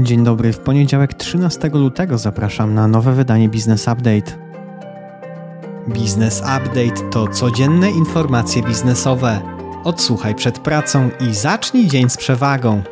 Dzień dobry, w poniedziałek 13 lutego zapraszam na nowe wydanie Business Update. Business Update to codzienne informacje biznesowe. Odsłuchaj przed pracą i zacznij dzień z przewagą.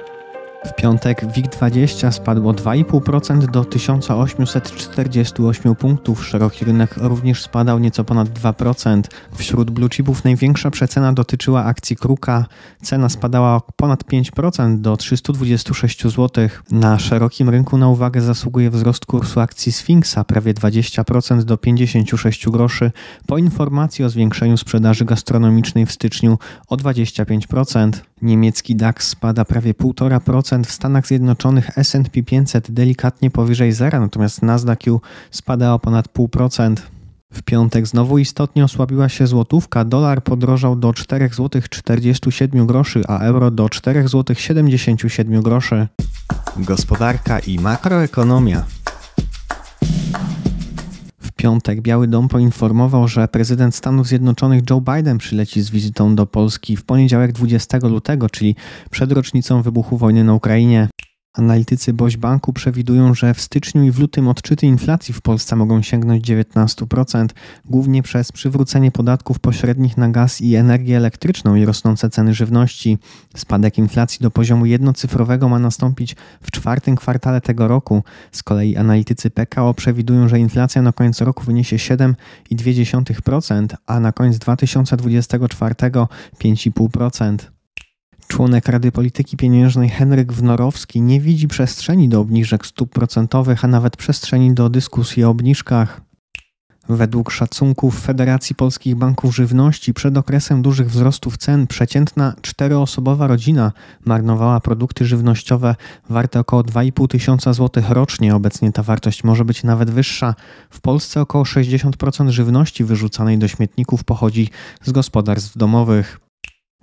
W piątek WIG20 spadło 2,5% do 1848 punktów. Szeroki rynek również spadał nieco ponad 2%. Wśród bluechipów największa przecena dotyczyła akcji Kruka. Cena spadała o ponad 5% do 326 zł. Na szerokim rynku na uwagę zasługuje wzrost kursu akcji Sfinksa prawie 20% do 56 groszy po informacji o zwiększeniu sprzedaży gastronomicznej w styczniu o 25%. Niemiecki DAX spada prawie 1,5% w Stanach Zjednoczonych S&P 500 delikatnie powyżej zera, natomiast Nasdaq spada o ponad 0,5%. W piątek znowu istotnie osłabiła się złotówka, dolar podrożał do 4,47 zł, a euro do 4,77 zł. Gospodarka i makroekonomia piątek Biały Dom poinformował, że prezydent Stanów Zjednoczonych Joe Biden przyleci z wizytą do Polski w poniedziałek 20 lutego, czyli przed rocznicą wybuchu wojny na Ukrainie. Analitycy Boś Banku przewidują, że w styczniu i w lutym odczyty inflacji w Polsce mogą sięgnąć 19%, głównie przez przywrócenie podatków pośrednich na gaz i energię elektryczną i rosnące ceny żywności. Spadek inflacji do poziomu jednocyfrowego ma nastąpić w czwartym kwartale tego roku. Z kolei analitycy PKO przewidują, że inflacja na koniec roku wyniesie 7,2%, a na koniec 2024 5,5%. Członek Rady Polityki Pieniężnej Henryk Wnorowski nie widzi przestrzeni do obniżek stóp procentowych, a nawet przestrzeni do dyskusji o obniżkach. Według szacunków Federacji Polskich Banków Żywności przed okresem dużych wzrostów cen przeciętna czteroosobowa rodzina marnowała produkty żywnościowe warte około 2,5 tysiąca złotych rocznie. Obecnie ta wartość może być nawet wyższa. W Polsce około 60% żywności wyrzucanej do śmietników pochodzi z gospodarstw domowych.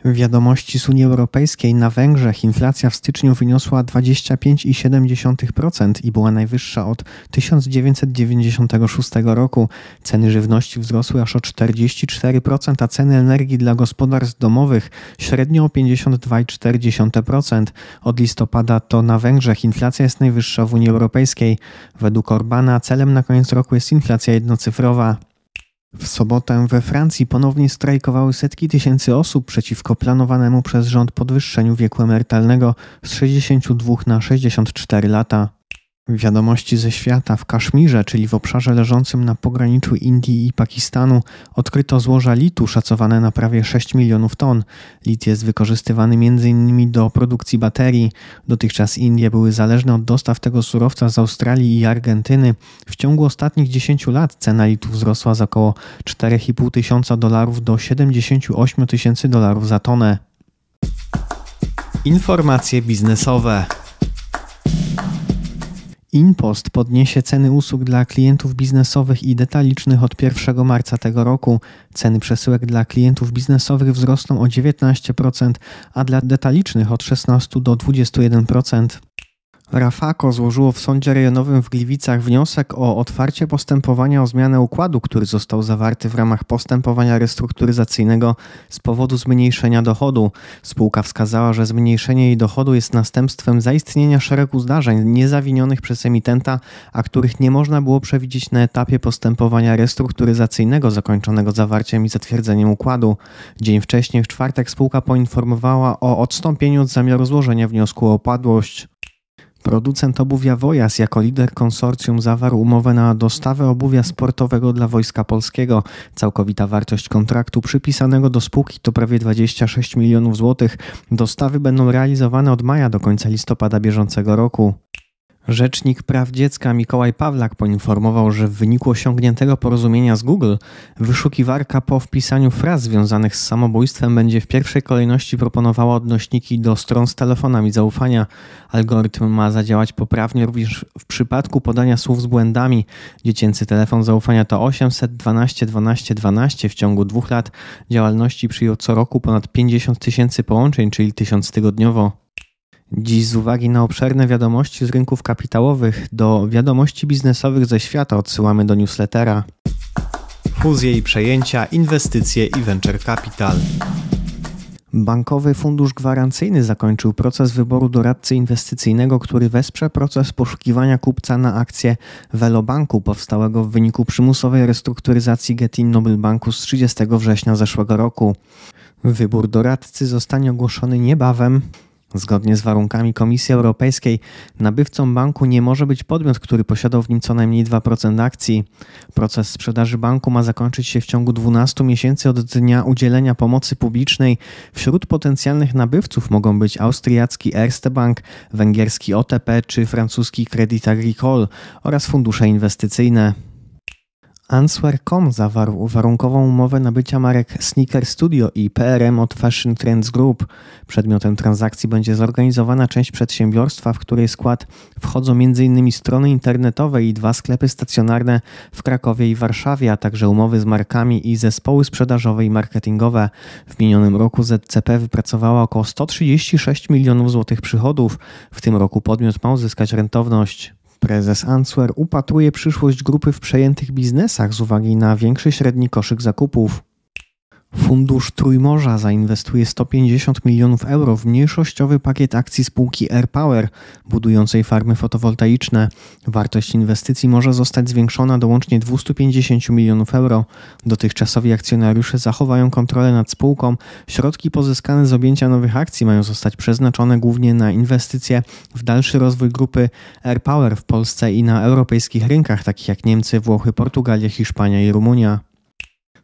Wiadomości z Unii Europejskiej na Węgrzech inflacja w styczniu wyniosła 25,7% i była najwyższa od 1996 roku. Ceny żywności wzrosły aż o 44%, a ceny energii dla gospodarstw domowych średnio o 52,4%. Od listopada to na Węgrzech inflacja jest najwyższa w Unii Europejskiej. Według Orbana celem na koniec roku jest inflacja jednocyfrowa. W sobotę we Francji ponownie strajkowały setki tysięcy osób przeciwko planowanemu przez rząd podwyższeniu wieku emerytalnego z 62 na 64 lata. Wiadomości ze świata w Kaszmirze, czyli w obszarze leżącym na pograniczu Indii i Pakistanu, odkryto złoża litu szacowane na prawie 6 milionów ton. Lit jest wykorzystywany m.in. do produkcji baterii. Dotychczas Indie były zależne od dostaw tego surowca z Australii i Argentyny. W ciągu ostatnich 10 lat cena litu wzrosła z około 4,5 tysiąca dolarów do 78 tysięcy dolarów za tonę. Informacje biznesowe. InPost podniesie ceny usług dla klientów biznesowych i detalicznych od 1 marca tego roku. Ceny przesyłek dla klientów biznesowych wzrosną o 19%, a dla detalicznych od 16 do 21%. Rafako złożyło w Sądzie Rejonowym w Gliwicach wniosek o otwarcie postępowania o zmianę układu, który został zawarty w ramach postępowania restrukturyzacyjnego z powodu zmniejszenia dochodu. Spółka wskazała, że zmniejszenie jej dochodu jest następstwem zaistnienia szeregu zdarzeń niezawinionych przez emitenta, a których nie można było przewidzieć na etapie postępowania restrukturyzacyjnego zakończonego zawarciem i zatwierdzeniem układu. Dzień wcześniej, w czwartek, spółka poinformowała o odstąpieniu od zamiaru złożenia wniosku o opadłość. Producent obuwia Wojas jako lider konsorcjum zawarł umowę na dostawę obuwia sportowego dla Wojska Polskiego. Całkowita wartość kontraktu przypisanego do spółki to prawie 26 milionów złotych. Dostawy będą realizowane od maja do końca listopada bieżącego roku. Rzecznik Praw Dziecka Mikołaj Pawlak poinformował, że w wyniku osiągniętego porozumienia z Google wyszukiwarka po wpisaniu fraz związanych z samobójstwem będzie w pierwszej kolejności proponowała odnośniki do stron z telefonami zaufania. Algorytm ma zadziałać poprawnie również w przypadku podania słów z błędami. Dziecięcy telefon zaufania to 812 12 12 w ciągu dwóch lat działalności przyjął co roku ponad 50 tysięcy połączeń, czyli tysiąc tygodniowo. Dziś z uwagi na obszerne wiadomości z rynków kapitałowych do wiadomości biznesowych ze świata odsyłamy do newslettera. Fuzje i przejęcia, inwestycje i venture capital. Bankowy Fundusz Gwarancyjny zakończył proces wyboru doradcy inwestycyjnego, który wesprze proces poszukiwania kupca na akcję Velobanku powstałego w wyniku przymusowej restrukturyzacji Getin Nobel Banku z 30 września zeszłego roku. Wybór doradcy zostanie ogłoszony niebawem. Zgodnie z warunkami Komisji Europejskiej nabywcą banku nie może być podmiot, który posiadał w nim co najmniej 2% akcji. Proces sprzedaży banku ma zakończyć się w ciągu 12 miesięcy od dnia udzielenia pomocy publicznej. Wśród potencjalnych nabywców mogą być austriacki Erste Bank, węgierski OTP czy francuski Credit Agricole oraz fundusze inwestycyjne. Answer.com zawarł warunkową umowę nabycia marek Sneaker Studio i PRM od Fashion Trends Group. Przedmiotem transakcji będzie zorganizowana część przedsiębiorstwa, w której skład wchodzą m.in. strony internetowe i dwa sklepy stacjonarne w Krakowie i Warszawie, a także umowy z markami i zespoły sprzedażowe i marketingowe. W minionym roku ZCP wypracowała około 136 milionów złotych przychodów. W tym roku podmiot ma uzyskać rentowność. Prezes Answer upatruje przyszłość grupy w przejętych biznesach z uwagi na większy średni koszyk zakupów. Fundusz Trójmorza zainwestuje 150 milionów euro w mniejszościowy pakiet akcji spółki AirPower, budującej farmy fotowoltaiczne. Wartość inwestycji może zostać zwiększona do łącznie 250 milionów euro. Dotychczasowi akcjonariusze zachowają kontrolę nad spółką. Środki pozyskane z objęcia nowych akcji mają zostać przeznaczone głównie na inwestycje w dalszy rozwój grupy AirPower w Polsce i na europejskich rynkach, takich jak Niemcy, Włochy, Portugalia, Hiszpania i Rumunia.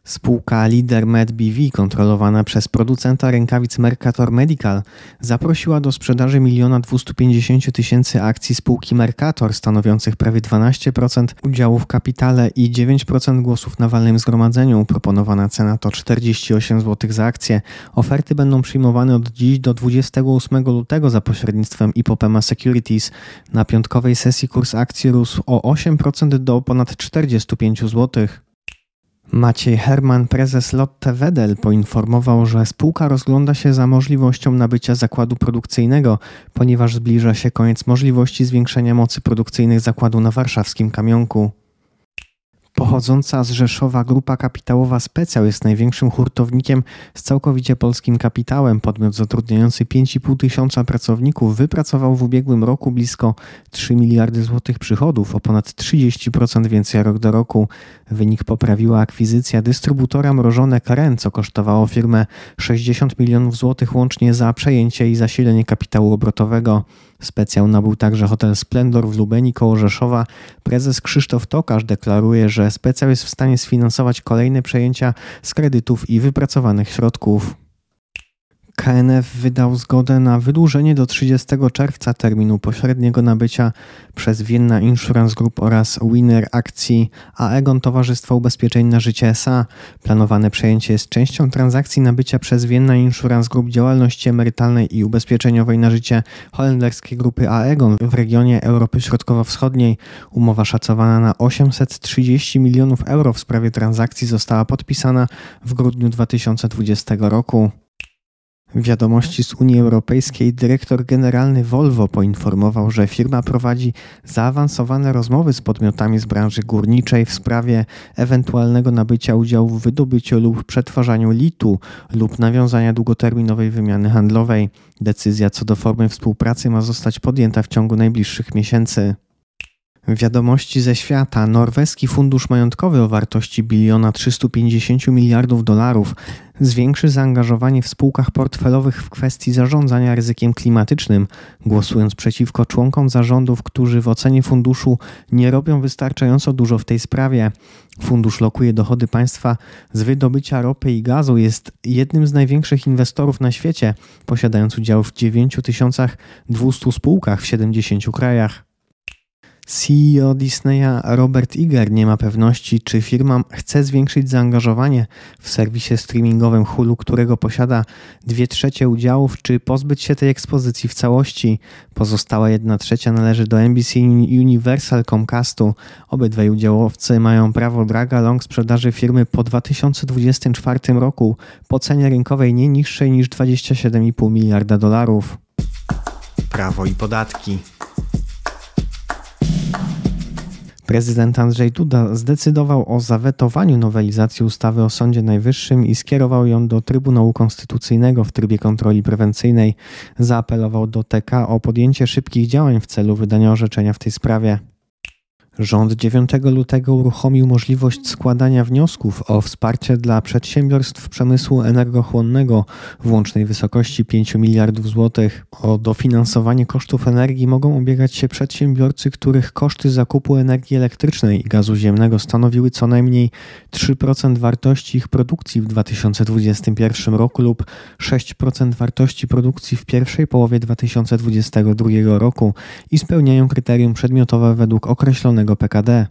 Spółka Lider MedBV, kontrolowana przez producenta rękawic Mercator Medical, zaprosiła do sprzedaży 1 250 tysięcy akcji spółki Mercator, stanowiących prawie 12% udziału w kapitale i 9% głosów na walnym zgromadzeniu. Proponowana cena to 48 zł za akcję. Oferty będą przyjmowane od dziś do 28 lutego za pośrednictwem Ipopema Securities. Na piątkowej sesji kurs akcji rósł o 8% do ponad 45 zł. Maciej Herman, prezes Lotte Wedel, poinformował, że spółka rozgląda się za możliwością nabycia zakładu produkcyjnego, ponieważ zbliża się koniec możliwości zwiększenia mocy produkcyjnych zakładu na warszawskim kamionku. Pochodząca z Rzeszowa Grupa Kapitałowa Specjal jest największym hurtownikiem z całkowicie polskim kapitałem. Podmiot zatrudniający 5,5 tysiąca pracowników wypracował w ubiegłym roku blisko 3 miliardy złotych przychodów, o ponad 30% więcej rok do roku. Wynik poprawiła akwizycja dystrybutora mrożonek REN, co kosztowało firmę 60 milionów złotych łącznie za przejęcie i zasilenie kapitału obrotowego. Specjał nabył także hotel Splendor w Lubeni koło Rzeszowa. Prezes Krzysztof Tokarz deklaruje, że specjał jest w stanie sfinansować kolejne przejęcia z kredytów i wypracowanych środków. KNF wydał zgodę na wydłużenie do 30 czerwca terminu pośredniego nabycia przez Vienna Insurance Group oraz Winner akcji Aegon Towarzystwo Ubezpieczeń na Życie S.A. Planowane przejęcie jest częścią transakcji nabycia przez Vienna Insurance Group działalności emerytalnej i ubezpieczeniowej na życie holenderskiej grupy Aegon w regionie Europy Środkowo-Wschodniej. Umowa szacowana na 830 milionów euro w sprawie transakcji została podpisana w grudniu 2020 roku. Wiadomości z Unii Europejskiej dyrektor generalny Volvo poinformował, że firma prowadzi zaawansowane rozmowy z podmiotami z branży górniczej w sprawie ewentualnego nabycia udziału w wydobyciu lub przetwarzaniu litu lub nawiązania długoterminowej wymiany handlowej. Decyzja co do formy współpracy ma zostać podjęta w ciągu najbliższych miesięcy. Wiadomości ze świata. Norweski fundusz majątkowy o wartości biliona 350 miliardów dolarów zwiększy zaangażowanie w spółkach portfelowych w kwestii zarządzania ryzykiem klimatycznym, głosując przeciwko członkom zarządów, którzy w ocenie funduszu nie robią wystarczająco dużo w tej sprawie. Fundusz lokuje dochody państwa z wydobycia ropy i gazu, jest jednym z największych inwestorów na świecie, posiadając udział w 9200 spółkach w 70 krajach. CEO Disneya Robert Iger nie ma pewności, czy firma chce zwiększyć zaangażowanie w serwisie streamingowym Hulu, którego posiada 2 trzecie udziałów, czy pozbyć się tej ekspozycji w całości. Pozostała 1 trzecia należy do NBC Universal Comcastu. Obydwaj udziałowcy mają prawo draga long sprzedaży firmy po 2024 roku po cenie rynkowej nie niższej niż 27,5 miliarda dolarów. Prawo i podatki. Prezydent Andrzej Duda zdecydował o zawetowaniu nowelizacji ustawy o Sądzie Najwyższym i skierował ją do Trybunału Konstytucyjnego w trybie kontroli prewencyjnej. Zaapelował do TK o podjęcie szybkich działań w celu wydania orzeczenia w tej sprawie. Rząd 9 lutego uruchomił możliwość składania wniosków o wsparcie dla przedsiębiorstw przemysłu energochłonnego w łącznej wysokości 5 miliardów złotych. O dofinansowanie kosztów energii mogą ubiegać się przedsiębiorcy, których koszty zakupu energii elektrycznej i gazu ziemnego stanowiły co najmniej 3% wartości ich produkcji w 2021 roku lub 6% wartości produkcji w pierwszej połowie 2022 roku i spełniają kryterium przedmiotowe według określonego PKD.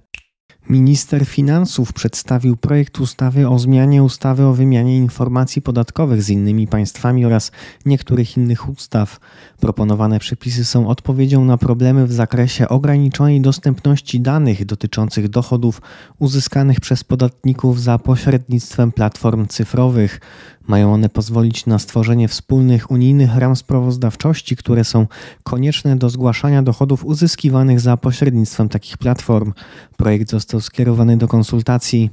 Minister Finansów przedstawił projekt ustawy o zmianie ustawy o wymianie informacji podatkowych z innymi państwami oraz niektórych innych ustaw. Proponowane przepisy są odpowiedzią na problemy w zakresie ograniczonej dostępności danych dotyczących dochodów uzyskanych przez podatników za pośrednictwem platform cyfrowych. Mają one pozwolić na stworzenie wspólnych unijnych ram sprawozdawczości, które są konieczne do zgłaszania dochodów uzyskiwanych za pośrednictwem takich platform. Projekt został skierowany do konsultacji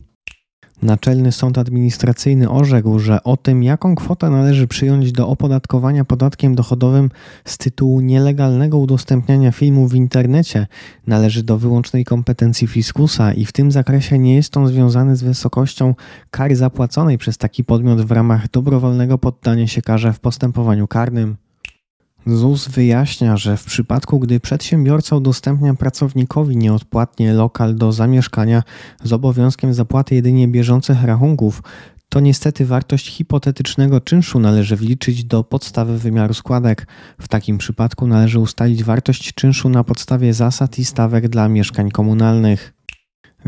Naczelny Sąd Administracyjny orzekł, że o tym, jaką kwotę należy przyjąć do opodatkowania podatkiem dochodowym z tytułu nielegalnego udostępniania filmu w internecie, należy do wyłącznej kompetencji fiskusa i w tym zakresie nie jest on związany z wysokością kary zapłaconej przez taki podmiot w ramach dobrowolnego poddania się karze w postępowaniu karnym. ZUS wyjaśnia, że w przypadku, gdy przedsiębiorca udostępnia pracownikowi nieodpłatnie lokal do zamieszkania z obowiązkiem zapłaty jedynie bieżących rachunków, to niestety wartość hipotetycznego czynszu należy wliczyć do podstawy wymiaru składek. W takim przypadku należy ustalić wartość czynszu na podstawie zasad i stawek dla mieszkań komunalnych.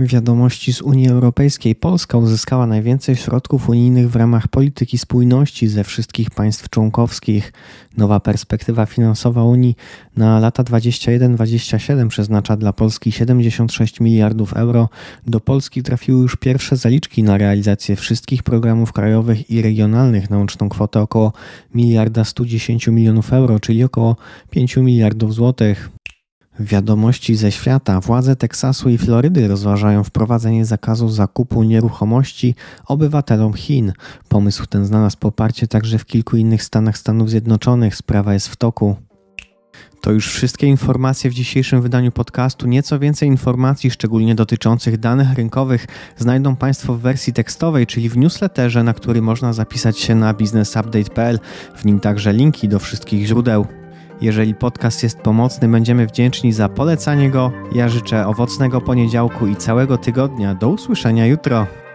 Wiadomości z Unii Europejskiej. Polska uzyskała najwięcej środków unijnych w ramach polityki spójności ze wszystkich państw członkowskich. Nowa perspektywa finansowa Unii na lata 21-27 przeznacza dla Polski 76 miliardów euro. Do Polski trafiły już pierwsze zaliczki na realizację wszystkich programów krajowych i regionalnych na łączną kwotę około miliarda 110 milionów euro, czyli około 5 miliardów złotych. Wiadomości ze świata. Władze Teksasu i Florydy rozważają wprowadzenie zakazu zakupu nieruchomości obywatelom Chin. Pomysł ten znalazł poparcie także w kilku innych stanach Stanów Zjednoczonych. Sprawa jest w toku. To już wszystkie informacje w dzisiejszym wydaniu podcastu. Nieco więcej informacji, szczególnie dotyczących danych rynkowych, znajdą Państwo w wersji tekstowej, czyli w newsletterze, na który można zapisać się na biznesupdate.pl. W nim także linki do wszystkich źródeł. Jeżeli podcast jest pomocny, będziemy wdzięczni za polecanie go. Ja życzę owocnego poniedziałku i całego tygodnia. Do usłyszenia jutro.